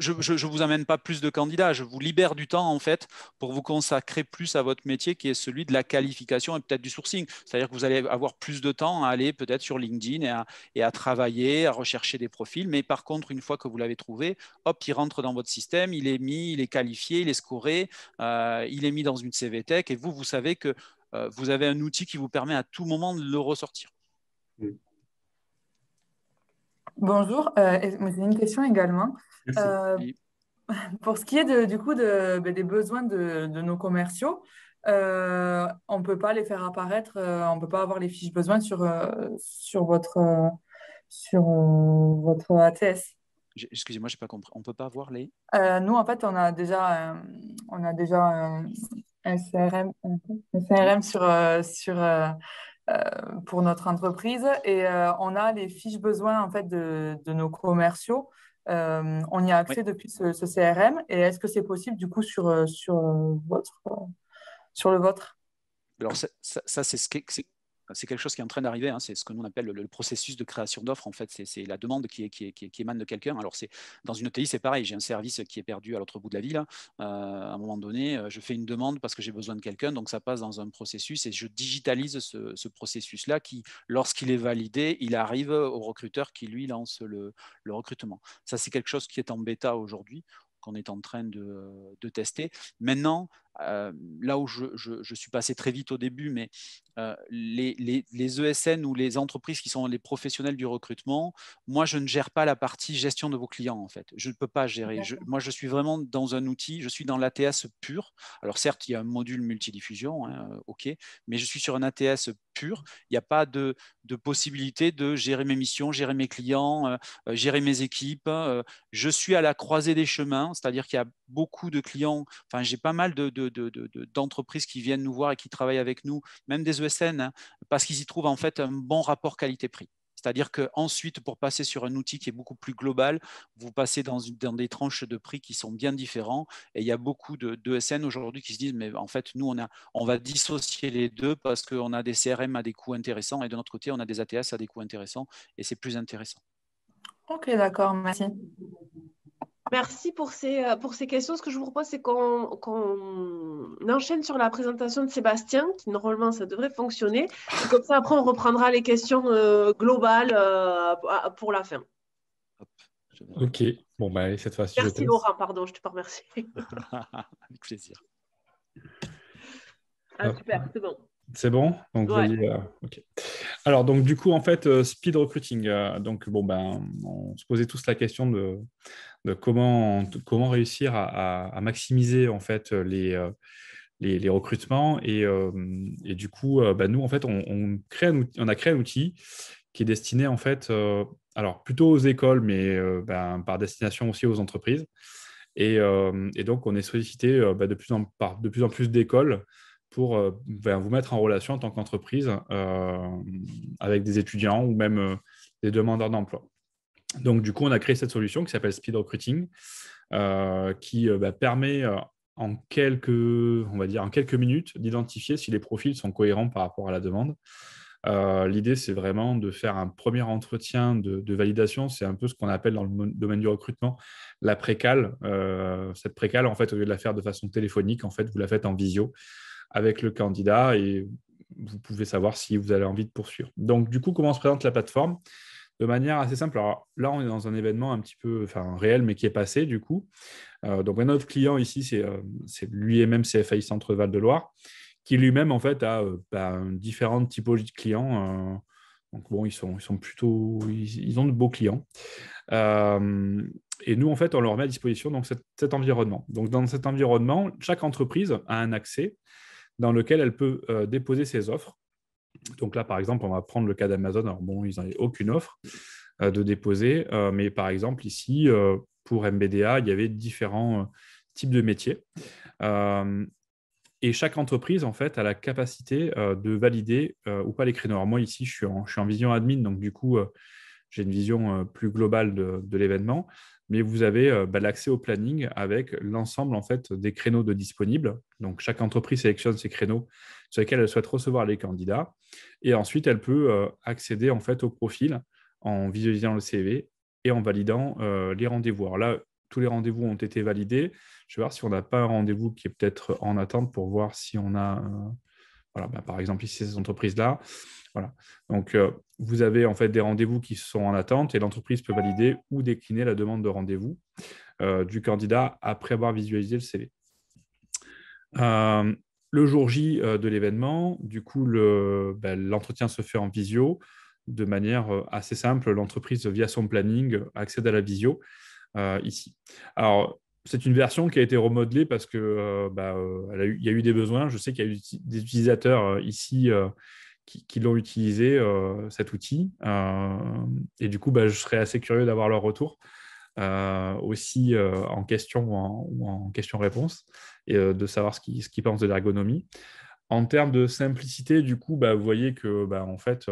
je ne vous amène pas plus de candidats, je vous libère du temps en fait pour vous consacrer plus à votre métier qui est celui de la qualification et peut-être du sourcing. C'est-à-dire que vous allez avoir plus de temps à aller peut-être sur LinkedIn et à, travailler, à rechercher des profils. Mais par contre, une fois que vous l'avez trouvé, hop, il rentre dans votre système, il est mis, il est qualifié, il est scoré, euh, il est mis dans une CVTech et vous, vous savez que euh, vous avez un outil qui vous permet à tout moment de le ressortir. Mm. Bonjour, euh, j'ai une question également. Euh, [LAUGHS] pour ce qui est du coup ben, des besoins de, nos commerciaux, euh, on ne peut pas les faire apparaître, on ne peut pas avoir les fiches besoins sur, sur, votre, sur votre ATS. Excusez-moi, je n'ai pas compris. On ne peut pas voir les... nous, en fait, on a déjà, on a déjà un, un CRM, un sur, sur, euh, pour notre entreprise et euh, on a les fiches besoins en fait de, de nos commerciaux. Euh, on y a accès depuis ce, CRM et est-ce que c'est possible du coup sur, sur, votre, sur le vôtre Alors ça, ça, c'est ce qui, c'est quelque chose qui est en train d'arriver. Hein. c'est ce que l'on appelle le, processus de création d'offres. En fait, c'est la demande qui, est, qui, émane de quelqu'un. Alors, c'est dans une OTI, c'est pareil. J'ai un service qui est perdu à l'autre bout de la ville. Hein. Euh, à un moment donné, euh, je fais une demande parce que j'ai besoin de quelqu'un. Donc, ça passe dans un processus et je digitalise ce, processus-là qui, lorsqu'il est validé, il arrive au recruteur qui, lui, lance le, recrutement. Ça, c'est quelque chose qui est en bêta aujourd'hui qu'on est en train de, de tester. Maintenant, euh, là où je, suis passé très vite au début, mais euh, les, ESN e ou les entreprises qui sont les professionnels du recrutement, moi, je ne gère pas la partie gestion de vos clients, en fait. Je ne peux pas gérer. moi, je suis vraiment dans un outil, je suis dans l'ATS pur. Alors, certes, il y a un module multidiffusion, hein, euh, OK, mais je suis sur un ATS pur. Il n'y a pas de, possibilité de gérer mes missions, gérer mes clients, gérer mes équipes. je suis à la croisée des chemins, c'est-à-dire qu'il y a beaucoup de clients, enfin j'ai pas mal d'entreprises de, de, qui viennent nous voir et qui travaillent avec nous, même des ESN, hein, parce qu'ils y trouvent en fait un bon rapport qualité-prix. C'est-à-dire qu'ensuite, pour passer sur un outil qui est beaucoup plus global, vous passez dans, une, dans, des tranches de prix qui sont bien différents. Et il y a beaucoup de, e aujourd'hui qui se disent, mais en fait, nous, on, a, on va dissocier les deux parce qu'on a des CRM à des coûts intéressants et de notre côté, on a des ATS à des coûts intéressants et c'est plus intéressant. Ok, d'accord, merci. Merci pour ces, euh, pour ces questions. Ce que je vous propose, c'est qu'on enchaîne sur la présentation de Sébastien, qui normalement, ça devrait fonctionner. comme ça, après, on reprendra les questions euh, globales euh, pour la fin. Ok. Bon, bah, cette fois-ci. Merci, Laurent, pardon, je te pas remercie. [LAUGHS] Avec plaisir. Ah, super, c'est bon. C'est bon Alors, donc, du coup, en fait, speed recruiting. donc, bon, ben, on se posait tous la question de comment, réussir à, maximiser en fait les, euh, recrutements. Euh, et, du coup, euh, bah, nous, en fait, on, crée on a créé un outil qui est destiné en fait, alors plutôt aux écoles, mais ben, par destination aussi aux entreprises. Et, donc, on est sollicité ben, de plus en, par de plus en plus d'écoles pour ben, vous mettre en relation en tant qu'entreprise avec des étudiants ou même des demandeurs d'emploi. Donc, du coup, on a créé cette solution qui s'appelle Speed Recruiting, euh, qui euh, bah, permet euh, en quelques, on va dire, en quelques minutes d'identifier si les profils sont cohérents par rapport à la demande. L'idée, c'est vraiment de faire un premier entretien de, validation. C'est un peu ce qu'on appelle dans le domaine du recrutement la précale. cette précale, en fait, au lieu de la faire de façon téléphonique, en fait, vous la faites en visio avec le candidat et vous pouvez savoir si vous avez envie de poursuivre. Donc, du coup, comment se présente la plateforme de manière assez simple. Alors là, on est dans un événement un petit peu enfin, réel, mais qui est passé du coup. Euh, donc, un autre client ici, c'est euh, lui-même cfi Centre Val-de-Loire, qui lui-même, en fait, a euh, bah, différentes typologies de clients. donc, bon, ils sont, plutôt. Ils, ont de beaux clients. et nous, en fait, on leur met à disposition donc, cet, cet environnement. Donc, dans cet environnement, chaque entreprise a un accès dans lequel elle peut déposer ses offres donc là, par exemple, on va prendre le cas d'Amazon. Alors bon, ils n'avaient aucune offre euh, de déposer, euh, mais par exemple, ici, euh, pour MBDA, il y avait différents types de métiers. et chaque entreprise, en fait, a la capacité de valider ou pas les créneaux. Alors moi, ici, je suis en, vision admin, donc du coup, j'ai une vision plus globale de l'événement mais vous avez euh, bah, l'accès au planning avec l'ensemble en fait des créneaux de disponibles. Donc chaque entreprise sélectionne ses créneaux sur lesquels elle souhaite recevoir les candidats, et ensuite elle peut euh, accéder en fait au profil en visualisant le CV et en validant euh, les rendez-vous. là, tous les rendez-vous ont été validés. Je vais voir si on n'a pas un rendez-vous qui est peut-être en attente pour voir si on a bah, par exemple, ici, ces entreprises-là. Voilà. Donc, euh, vous avez en fait des rendez-vous qui sont en attente et l'entreprise peut valider ou décliner la demande de rendez-vous euh, du candidat après avoir visualisé le CV. Euh, le jour J de l'événement, du coup, bah, l'entretien se fait en visio de manière assez simple. L'entreprise, via son planning, accède à la visio ici. Alors, c'est une version qui a été remodelée parce que euh, bah, euh, il y a eu des besoins. Je sais qu'il y a eu des utilisateurs euh, ici qui, l'ont utilisé, cet outil. et du coup, bah, je serais assez curieux d'avoir leur retour. aussi en question ou en, question-réponse, et de savoir ce qu'ils pensent de l'ergonomie. En termes de simplicité, du coup, bah, vous voyez que en fait,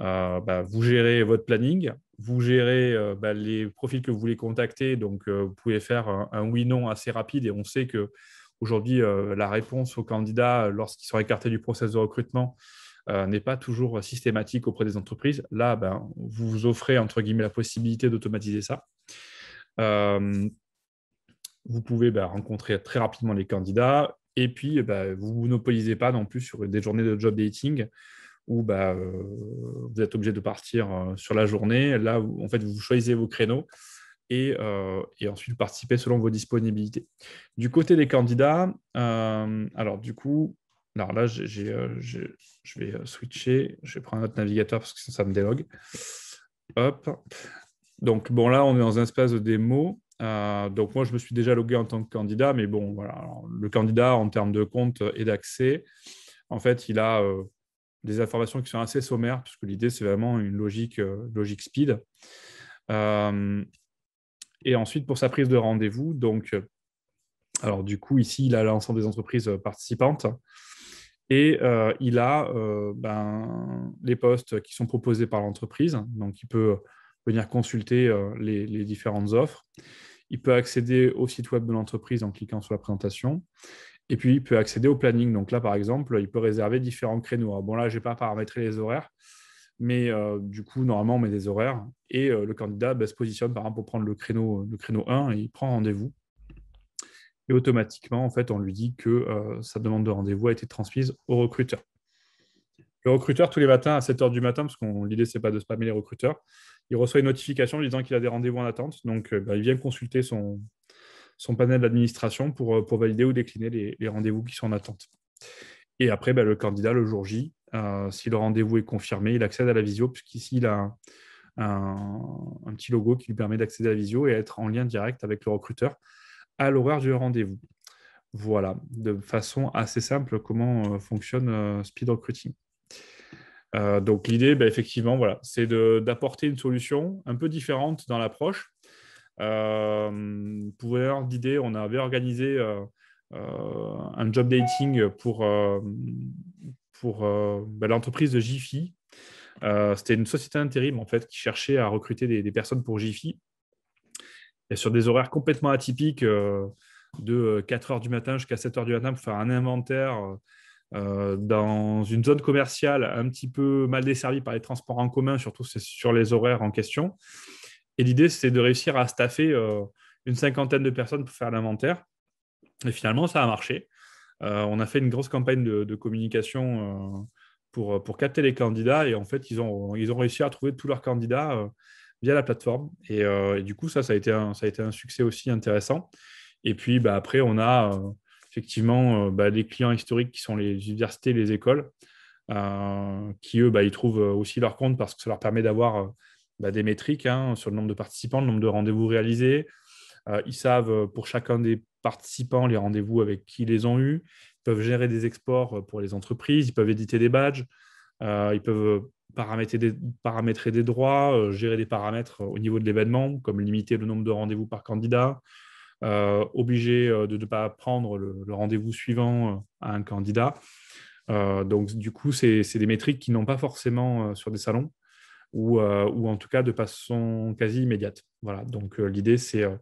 vous gérez votre planning, vous gérez euh, bah, les profils que vous voulez contacter. Donc, euh, vous pouvez faire un, oui/non assez rapide. Et on sait que aujourd'hui, euh, la réponse aux candidats lorsqu'ils sont écartés du process de recrutement n'est pas toujours systématique auprès des entreprises. Là, ben, vous vous offrez entre guillemets la possibilité d'automatiser ça. vous pouvez ben, rencontrer très rapidement les candidats. Et puis, ben, vous ne monopolisez pas non plus sur des journées de job dating où bah, euh, vous êtes obligé de partir euh, sur la journée. Là, en fait, vous choisissez vos créneaux. Et, euh, et, ensuite participer selon vos disponibilités. Du côté des candidats, alors du coup, alors là, je vais switcher, je vais prendre autre navigateur parce que ça, me délogue. Hop. Donc bon, là, on est dans un espace de démo. donc moi, je me suis déjà logué en tant que candidat, mais bon, voilà. le candidat, en termes de compte et d'accès, en fait, il a des informations qui sont assez sommaires, puisque l'idée, c'est vraiment une logique, euh, logique speed. Euh, et ensuite, pour sa prise de rendez-vous, donc, euh, alors du coup, ici, il a l'ensemble des entreprises participantes et il a ben, les postes qui sont proposés par l'entreprise. Donc, il peut venir consulter les, différentes offres. Il peut accéder au site web de l'entreprise en cliquant sur la présentation. Et puis, il peut accéder au planning. Donc là, par exemple, il peut réserver différents créneaux. bon, là, je n'ai pas paramétré les horaires, mais euh, du coup, normalement, on met des horaires et euh, le candidat bah, se positionne, par exemple, pour prendre le créneau, euh, le créneau 1 et il prend rendez-vous. Et automatiquement, en fait, on lui dit que sa demande de rendez-vous a été transmise au recruteur. Le recruteur, tous les matins à 7 h du matin, parce que l'idée, n'est pas de spammer les recruteurs, il reçoit une notification lui disant qu'il a des rendez-vous en attente. Donc, bah, il vient consulter son, son panel d'administration pour, euh, pour valider ou décliner les, rendez-vous qui sont en attente. Et après, bah, le candidat, le jour J, euh, si le rendez-vous est confirmé, il accède à la visio, puisqu'ici, il a un, petit logo qui lui permet d'accéder à la visio et être en lien direct avec le recruteur à l'horaire du rendez-vous. Voilà, de façon assez simple, comment euh, fonctionne Speed Recruiting. donc l'idée, bah, effectivement, voilà, c'est d'apporter une solution un peu différente dans l'approche euh, pour l'heure d'idée, on avait organisé euh, euh, un job dating pour, pour ben, l'entreprise de Jiffy. C'était une société intérim en fait qui cherchait à recruter des, personnes pour Jiffy et sur des horaires complètement atypiques de 4 heures du matin jusqu'à 7 h du matin pour faire un inventaire dans une zone commerciale un petit peu mal desservie par les transports en commun, surtout sur les horaires en question. Et l'idée, c'est de réussir à staffer euh, une cinquantaine de personnes pour faire l'inventaire. Et finalement, ça a marché. Euh, on a fait une grosse campagne de, communication euh, pour, pour, capter les candidats. Et en fait, ils ont, ils ont réussi à trouver tous leurs candidats via la plateforme. Et, du coup, ça, ça a, été un, ça a été un succès aussi intéressant. Et puis, bah, après, on a effectivement bah, des clients historiques qui sont les universités, les écoles, qui, eux, bah, ils trouvent aussi leur compte parce que ça leur permet d'avoir bah, des métriques hein, sur le nombre de participants, le nombre de rendez-vous réalisés. Euh, ils savent euh, pour chacun des participants les rendez-vous avec qui ils les ont eus. Ils peuvent gérer des exports euh, pour les entreprises, ils peuvent éditer des badges, ils peuvent paramétrer des, droits, gérer des paramètres au niveau de l'événement, comme limiter le nombre de rendez-vous par candidat, obliger de ne pas prendre le, rendez-vous suivant à un candidat. donc, du coup, c'est des métriques qui n'ont pas forcément sur des salons. Euh, ou, en tout cas de façon quasi immédiate. Voilà, donc euh, l'idée, euh,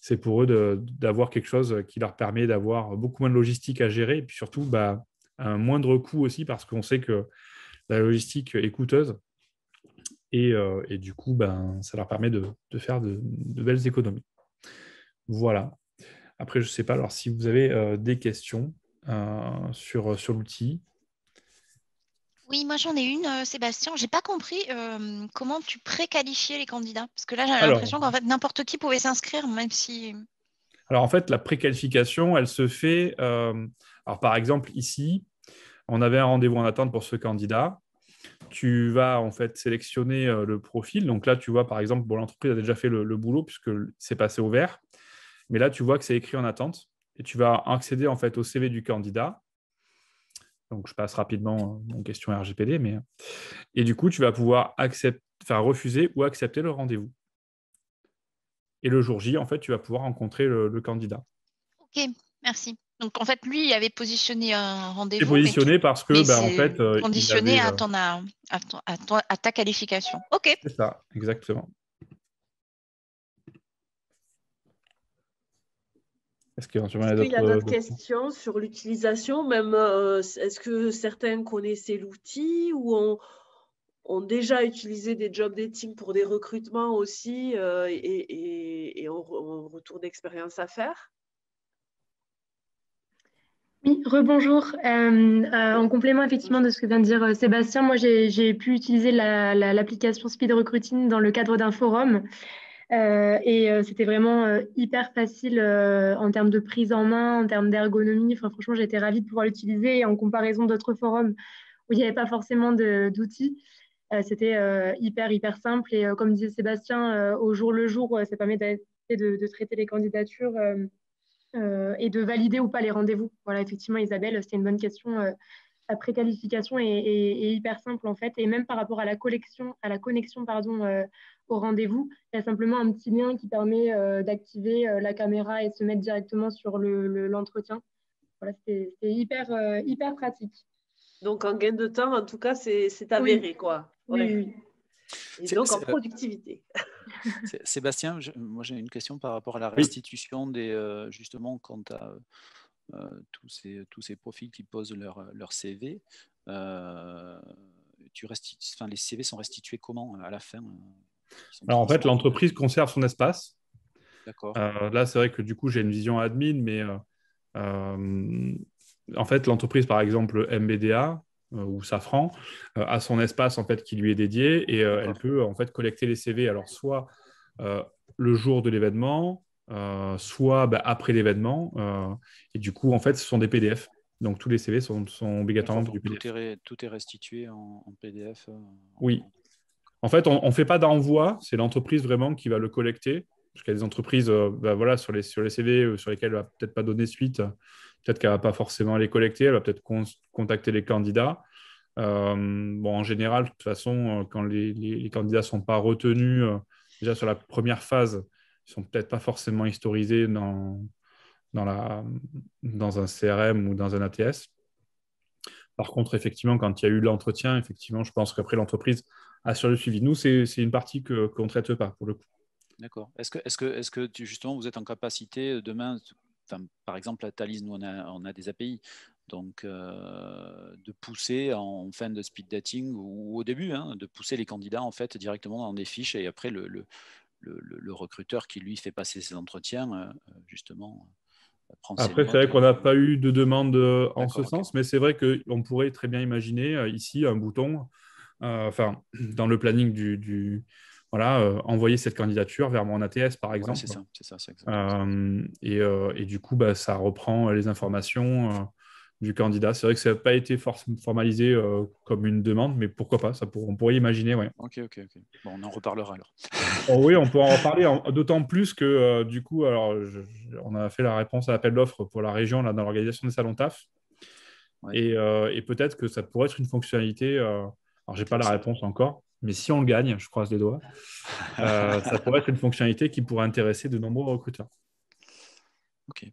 c'est pour eux d'avoir quelque chose qui leur permet d'avoir beaucoup moins de logistique à gérer et puis surtout bah, un moindre coût aussi parce qu'on sait que la logistique est coûteuse et, du coup ben, ça leur permet de, faire de, belles économies. Voilà. Après, je ne sais pas alors si vous avez des questions sur l'outil. Oui, moi j'en ai une, Sébastien. Euh, Sébastien. J'ai pas compris euh, comment tu préqualifiais les candidats. Parce que là, j'ai l'impression qu'en fait, n'importe qui pouvait s'inscrire, même si. Alors en fait, la préqualification, elle se fait. Euh, alors par exemple, ici, on avait un rendez-vous en attente pour ce candidat. Tu vas en fait sélectionner le profil. Donc là, tu vois par exemple, bon, l'entreprise a déjà fait le, boulot puisque c'est passé au vert. Mais là, tu vois que c'est écrit en attente et tu vas accéder en fait au CV du candidat. Donc, je passe rapidement hein, mon question RGPD. Mais... Euh, et du coup, tu vas pouvoir accepter, enfin, refuser ou accepter le rendez-vous. Et le jour J, en fait, tu vas pouvoir rencontrer le, candidat. OK, merci. Donc, en fait, lui, il avait positionné un rendez-vous. positionné parce que, bah, en fait. Conditionné à, à, ta qualification. OK. C'est ça, exactement. Est-ce qu'il y a d'autres questions sur l'utilisation Même, euh, est-ce que certains connaissaient l'outil ou ont, déjà utilisé des job dating pour des recrutements aussi euh, et, et, ont, retour d'expérience à faire oui, rebonjour. Euh, en complément effectivement de ce que vient de dire Sébastien, moi j'ai pu utiliser l'application Speed Recruiting dans le cadre d'un forum euh, et euh, c'était vraiment euh, hyper facile en termes de prise en main, en termes d'ergonomie. Enfin, franchement, j'étais ravie de pouvoir l'utiliser. en comparaison d'autres forums où il n'y avait pas forcément d'outils, c'était hyper, hyper simple. Et comme disait Sébastien, au jour le jour, ça permet de, traiter les candidatures. et de valider ou pas les rendez-vous. Voilà, effectivement, Isabelle, c'était une bonne question. la préqualification est, est, hyper simple en fait, et même par rapport à la collection, à la connexion pardon, au rendez-vous. Il y a simplement un petit lien qui permet euh, d'activer euh, la caméra et se mettre directement sur l'entretien. Le, voilà, c'est hyper, euh, hyper pratique. Donc en gain de temps, en tout cas, c'est avéré, oui. quoi. Oui, Et donc en productivité. [LAUGHS] Sébastien, moi j'ai une question par rapport à la restitution des justement quant à tous, ces, tous ces profils qui posent leur, leur CV. Euh, tu enfin, les CV sont restitués comment à la fin en fait, l'entreprise conserve son espace. D'accord. Euh, là, c'est vrai que du coup, j'ai une vision admin, mais euh, euh, en fait, l'entreprise, par exemple, MBDA ou Safran, a son espace en fait qui lui est dédié et elle peut en fait collecter les CV. Alors soit le jour de l'événement, soit bah, après l'événement. et du coup, en fait, ce sont des PDF. Donc tous les CV sont, sont obligatoirement du PDF. Tout est, restitué en, PDF. oui. En fait, on ne fait pas d'envoi, c'est l'entreprise vraiment qui va le collecter. Parce qu'il y a des entreprises euh, bah, voilà, sur, les, CV euh, sur lesquelles elle ne va peut-être pas donner suite, peut-être qu'elle ne va pas forcément les collecter, elle va peut-être contacter les candidats. Euh, bon, en général, de toute façon, quand les, candidats ne sont pas retenus, déjà sur la première phase, ils ne sont peut-être pas forcément historisés dans, dans un CRM ou dans un ATS. Par contre, effectivement, quand il y a eu l'entretien, effectivement, je pense qu'après l'entreprise sur le suivi. Nous, c'est une partie qu'on ne traite pas pour le coup. D'accord. Est-ce que, est -ce que, est -ce que justement, vous êtes en capacité euh, demain, par exemple, à Thalys, nous, on a, on a des API, donc euh, de pousser en fin de speed dating ou, au début, hein, de pousser les candidats en fait directement dans des fiches et après le, le, le, recruteur qui lui fait passer ses entretiens, euh, justement. Prend après, c'est vrai qu'on n'a pas eu de demande en ce sens, mais c'est vrai qu'on pourrait très bien imaginer ici un bouton euh, enfin, dans le planning du, voilà, euh, envoyer cette candidature vers mon ATS, par exemple. c'est ça, c'est ça, euh, et, du coup, bah, ça reprend les informations du candidat. C'est vrai que ça n'a pas été formalisé comme une demande, mais pourquoi pas ça On pourrait imaginer, oui. Ok, ok, ok. on en reparlera alors. Oh oui, on peut en reparler, d'autant plus que, du coup, alors, on a fait la réponse à l'appel d'offres pour la région là, dans l'organisation des salons TAF. Et, et, peut-être que ça pourrait être une fonctionnalité alors, je n'ai pas la réponse encore, mais si on le gagne, je croise les doigts, [LAUGHS] euh, ça pourrait être une fonctionnalité qui pourrait intéresser de nombreux recruteurs. Ok.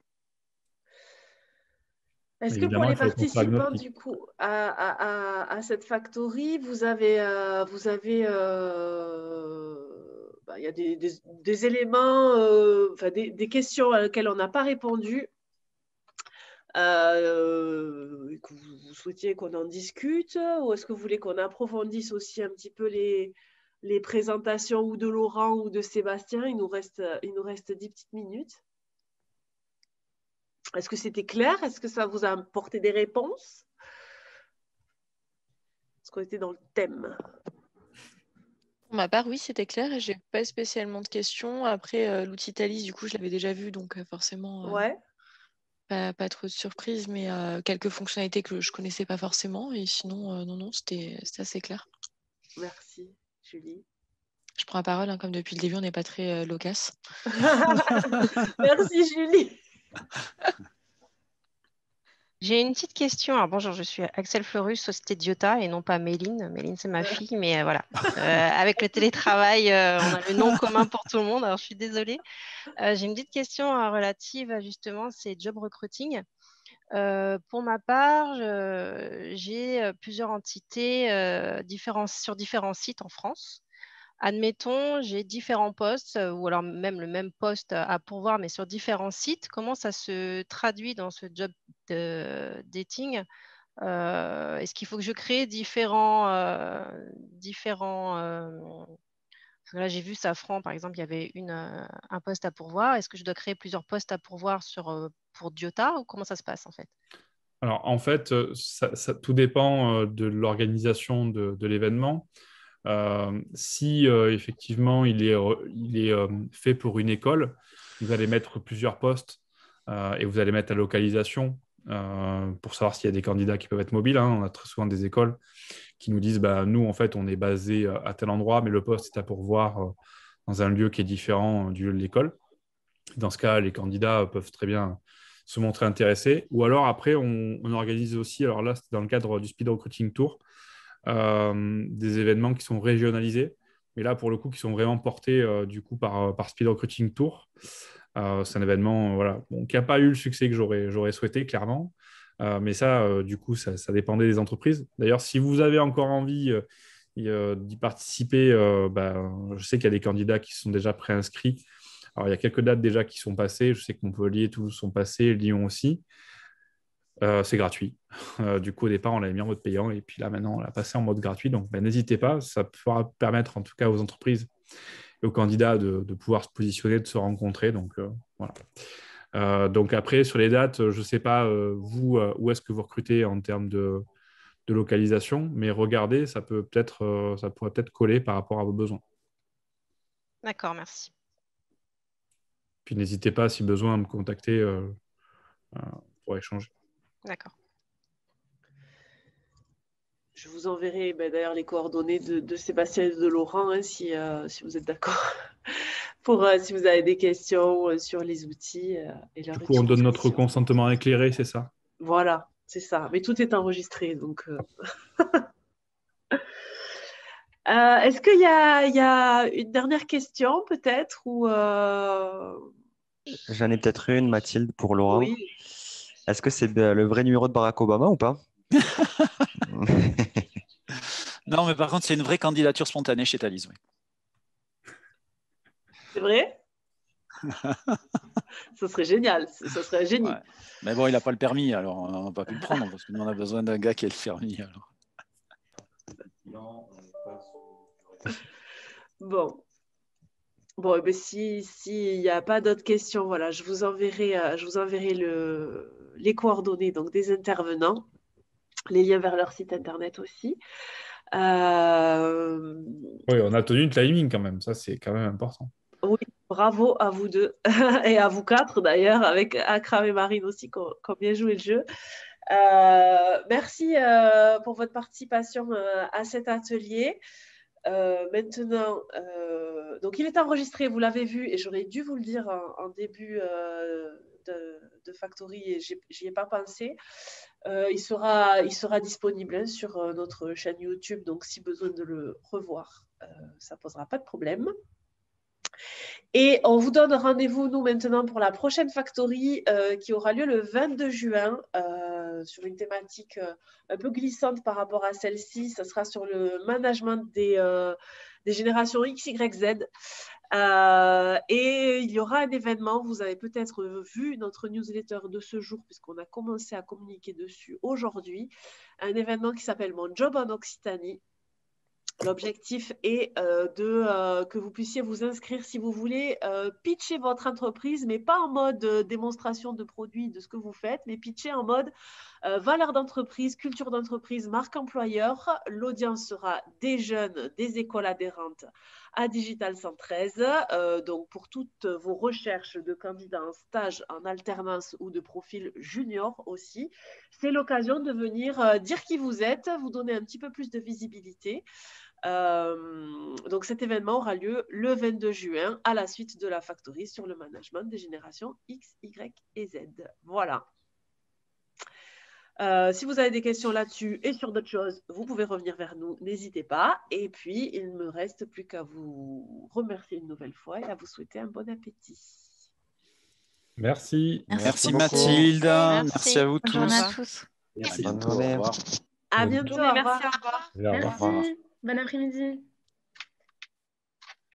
Est-ce que pour les participants du coup à, cette factory, vous avez, euh, vous avez, euh, bah, il y a des, éléments, des, questions à on n'a pas répondu euh, que vous, souhaitiez qu'on en discute ou est-ce que vous voulez qu'on approfondisse aussi un petit peu les, présentations ou de Laurent ou de Sébastien Il nous reste, il nous reste 10 petites minutes. Est-ce que c'était clair Est-ce que ça vous a apporté des réponses Est-ce qu'on était dans le thème pour ma part, oui, c'était clair et j'ai pas spécialement de questions. Après, euh, l'outil Thalys, du coup, je l'avais déjà vu, donc euh, forcément. Euh, ouais pas, trop de surprises, mais quelques fonctionnalités que je ne connaissais pas forcément. Et sinon, non, non, c'était assez clair. Merci, Julie. Je prends la parole, hein, comme depuis le début, on n'est pas très euh, [LAUGHS] Merci, Julie. [LAUGHS] J'ai une petite question. bonjour, je suis Axel Fleurus, Société Diota, et non pas Méline. Méline, c'est ma euh. fille, mais euh, voilà. [LAUGHS] Euh, avec le télétravail, on a le nom commun pour tout le monde, alors je suis désolée. J'ai une petite question relative à justement ces job recruiting. pour ma part, j'ai plusieurs entités sur différents sites en France. Admettons, j'ai différents postes euh, ou alors même le même poste à pourvoir, mais sur différents sites. Comment ça se traduit dans ce job de dating euh, Est-ce qu'il faut que je crée différents, euh, différents Là, j'ai vu Safran, par exemple, il y avait un poste à pourvoir. Est-ce que je dois créer plusieurs postes à pourvoir pour Diota ou comment ça se passe en fait Alors, en fait, ça, tout dépend de l'organisation de l'événement. Euh, si euh, effectivement il est, il est euh, fait pour une école, vous allez mettre plusieurs postes et vous allez mettre la localisation pour savoir s'il y a des candidats qui peuvent être mobiles. Hein. On a très souvent des écoles qui nous disent bah, nous, en fait, on est basé à tel endroit, mais le poste est à pourvoir voir dans un lieu qui est différent du lieu de l'école. Dans ce cas, les candidats peuvent très bien se montrer intéressés. Ou alors, après, on, on organise aussi alors là, c'est dans le cadre du Speed Recruiting Tour euh, des événements qui sont régionalisés, mais là, pour le coup, qui sont vraiment portés euh, du coup euh, par, Speed Recruiting Tour. c'est un événement voilà, qui n'a pas eu le succès que j'aurais souhaité, clairement. mais ça, du coup, ça, dépendait des entreprises. D'ailleurs, si vous avez encore envie d'y participer, ben, je sais qu'il y a des candidats qui sont déjà préinscrits. Alors, il y a quelques dates déjà qui sont passées. Je sais que Montpellier, tous sont passés Lyon aussi. Euh, c'est gratuit. [LAUGHS] Euh, du coup, au départ, on l'avait mis en mode payant et puis là, maintenant, on l'a passé en mode gratuit. Donc, ben, n'hésitez pas. Ça pourra permettre, en tout cas, aux entreprises et aux candidats de, pouvoir se positionner, de se rencontrer. Donc, euh, voilà. donc, après, sur les dates, je ne sais pas, vous, où est-ce que vous recrutez en termes de, localisation, mais regardez, ça, peut peut-être, ça pourrait peut-être coller par rapport à vos besoins. D'accord, merci. Puis, n'hésitez pas, si besoin, à me contacter pour échanger. D'accord. Je vous enverrai ben, d'ailleurs les coordonnées de, Sébastien et de Laurent hein, euh, si, vous êtes d'accord. [LAUGHS] Pour euh, si vous avez des questions euh, sur les outils et leur Du coup, on donne notre consentement éclairé, c'est ça Voilà, c'est ça. Mais tout est enregistré, donc. [LAUGHS] Est-ce qu'il y, y, a une dernière question peut-être ou J'en ai peut-être une, Mathilde, pour Laurent. Oui. Est-ce que c'est le vrai numéro de Barack Obama ou pas [LAUGHS] Non, mais par contre, c'est une vraie candidature spontanée chez Talisman. C'est vrai [LAUGHS] Ce serait génial, ce serait génial. Mais bon, il n'a pas le permis, alors euh, on n'a pas pu le prendre parce qu'on a besoin d'un gars qui a le permis. Bon, Bon, mais eh ben, si s'il n'y a pas d'autres questions, voilà, je vous enverrai, euh, je vous enverrai le, les coordonnées donc des intervenants, les liens vers leur site internet aussi. Euh, oui, on a tenu le timing quand même, ça c'est quand même important. Oui, bravo à vous deux [LAUGHS] et à vous quatre d'ailleurs, avec Akram et Marine aussi qui ont bien joué le jeu. Euh, merci pour votre participation à cet atelier. Euh, maintenant, euh, donc il est enregistré, vous l'avez vu, et j'aurais dû vous le dire en, début euh, de, Factory, et j'y ai pas pensé. il, sera, disponible hein, sur notre chaîne YouTube, donc si besoin de le revoir, ça posera pas de problème. Et on vous donne rendez-vous, nous, maintenant, pour la prochaine Factory euh, qui aura lieu le 22 juin euh, sur une thématique euh, un peu glissante par rapport à celle-ci. Ça sera sur le management des, des générations X, Y, Z. et il y aura un événement, vous avez peut-être vu notre newsletter de ce jour, puisqu'on a commencé à communiquer dessus aujourd'hui, un événement qui s'appelle Mon Job en Occitanie, L'objectif est euh, de, euh, que vous puissiez vous inscrire si vous voulez, euh, pitcher votre entreprise, mais pas en mode démonstration de produits, de ce que vous faites, mais pitcher en mode valeur d'entreprise, culture d'entreprise, marque employeur. L'audience sera des jeunes, des écoles adhérentes à Digital 113. donc, pour toutes vos recherches de candidats en stage, en alternance ou de profil junior aussi, c'est l'occasion de venir dire qui vous êtes, vous donner un petit peu plus de visibilité. Euh, donc cet événement aura lieu le 22 juin à la suite de la Factory sur le management des générations X, Y et Z. Voilà. Euh, si vous avez des questions là-dessus et sur d'autres choses, vous pouvez revenir vers nous, n'hésitez pas. Et puis, il ne me reste plus qu'à vous remercier une nouvelle fois et à vous souhaiter un bon appétit. Merci. Merci, Mathilde. Merci. à vous tous. à tous. Merci. À bientôt. Au revoir. Au revoir. Bon après-midi.